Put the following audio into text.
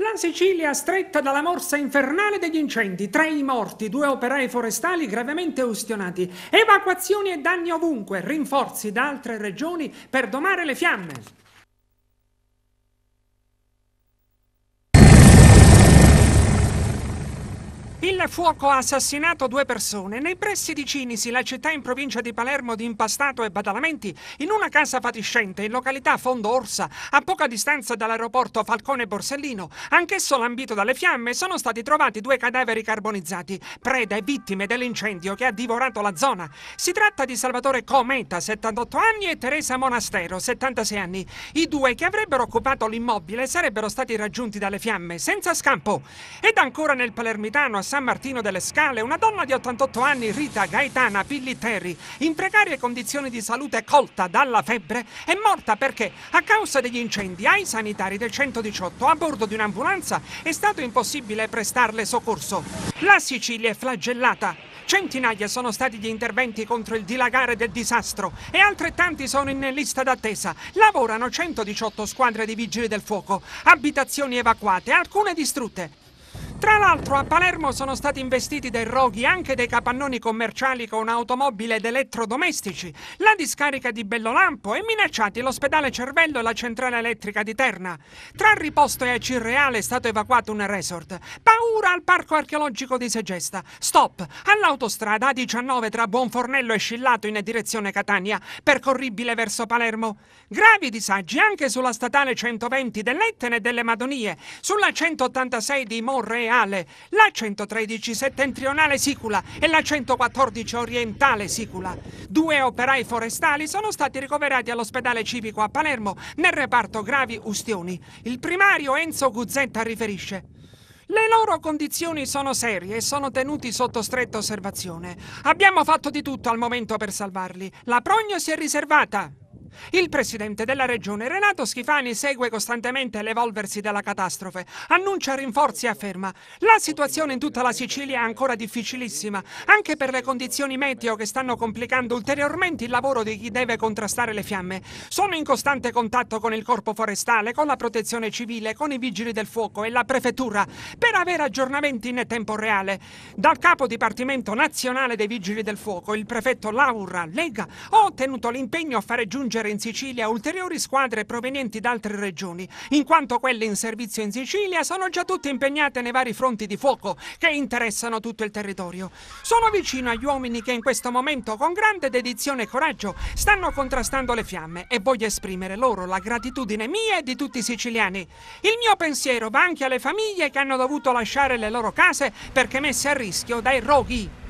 La Sicilia stretta dalla morsa infernale degli incendi, tre i morti, due operai forestali gravemente ustionati, evacuazioni e danni ovunque, rinforzi da altre regioni per domare le fiamme. Il fuoco ha assassinato due persone nei pressi di Cinisi, la città in provincia di Palermo di impastato e badalamenti, in una casa fatiscente in località Fondo Orsa, a poca distanza dall'aeroporto Falcone Borsellino. Anch'esso lambito dalle fiamme, sono stati trovati due cadaveri carbonizzati, preda e vittime dell'incendio che ha divorato la zona. Si tratta di Salvatore Cometa, 78 anni, e Teresa Monastero, 76 anni. I due che avrebbero occupato l'immobile sarebbero stati raggiunti dalle fiamme, senza scampo. Ed ancora nel palermitano San Martino delle Scale, una donna di 88 anni, Rita Gaetana Pilliterri, in precarie condizioni di salute colta dalla febbre, è morta perché a causa degli incendi ai sanitari del 118 a bordo di un'ambulanza è stato impossibile prestarle soccorso. La Sicilia è flagellata Centinaia sono stati gli interventi contro il dilagare del disastro e altrettanti sono in lista d'attesa. Lavorano 118 squadre di vigili del fuoco, abitazioni evacuate, alcune distrutte. Tra l'altro a Palermo sono stati investiti dai roghi anche dei capannoni commerciali con automobili ed elettrodomestici, la discarica di Bellolampo e minacciati l'ospedale Cervello e la centrale elettrica di Terna. Tra Riposto e Cirreale è stato evacuato un resort. Paura al parco archeologico di Segesta. Stop all'autostrada A19 tra Buonfornello e Scillato in direzione Catania, percorribile verso Palermo. Gravi disagi anche sulla statale 120 dell'Ettene e delle Madonie, sulla 186 di Monreale meridionale, la 113 settentrionale sicula e la 114 orientale sicula. Due operai forestali sono stati ricoverati all'ospedale civico a Palermo nel reparto gravi ustioni. Il primario Enzo Guzzetta riferisce. Le loro condizioni sono serie e sono tenuti sotto stretta osservazione. Abbiamo fatto di tutto al momento per salvarli. La prognosi è riservata. Il presidente della regione Renato Schifani segue costantemente l'evolversi della catastrofe, annuncia rinforzi e afferma la situazione in tutta la Sicilia è ancora difficilissima, anche per le condizioni meteo che stanno complicando ulteriormente il lavoro di chi deve contrastare le fiamme. Sono in costante contatto con il corpo forestale, con la protezione civile, con i vigili del fuoco e la prefettura per avere aggiornamenti in tempo reale. Dal capo Dipartimento Nazionale dei Vigili del Fuoco, il prefetto Laura Lega, ho ottenuto l'impegno a fare giungere inviare in Sicilia ulteriori squadre provenienti da altre regioni, in quanto quelle in servizio in Sicilia sono già tutte impegnate nei vari fronti di fuoco che interessano tutto il territorio. Sono vicino agli uomini che in questo momento, con grande dedizione e coraggio, stanno contrastando le fiamme e voglio esprimere loro la gratitudine mia e di tutti i siciliani. Il mio pensiero va anche alle famiglie che hanno dovuto lasciare le loro case perché messe a rischio dai roghi.